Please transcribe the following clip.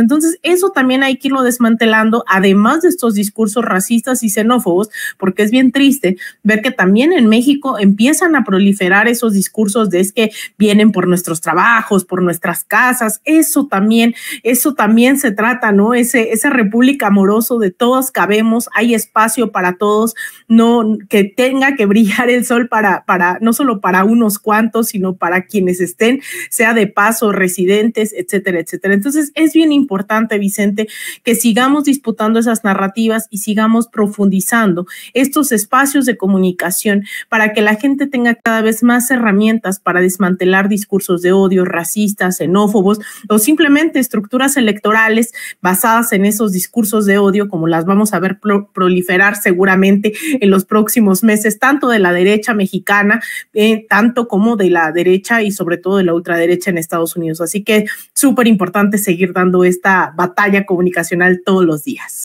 Entonces, eso también hay que irlo desmantelando, además de estos discursos racistas y xenófobos, porque es bien triste ver que también en México empiezan a proliferar esos discursos de es que vienen por nuestros trabajos, por nuestras casas, eso también, eso también se trata, ¿no? Ese, esa república amoroso de todos cabemos, hay espacio para todos, no que tenga que brillar el sol para, para, no solo para unos cuantos, sino para quienes estén, sea de paso, residentes, etcétera, etcétera. Entonces, es bien importante importante, Vicente, que sigamos disputando esas narrativas y sigamos profundizando estos espacios de comunicación para que la gente tenga cada vez más herramientas para desmantelar discursos de odio, racistas, xenófobos o simplemente estructuras electorales basadas en esos discursos de odio, como las vamos a ver proliferar seguramente en los próximos meses, tanto de la derecha mexicana, eh, tanto como de la derecha y sobre todo de la ultraderecha en Estados Unidos. Así que súper importante seguir dando este esta batalla comunicacional todos los días.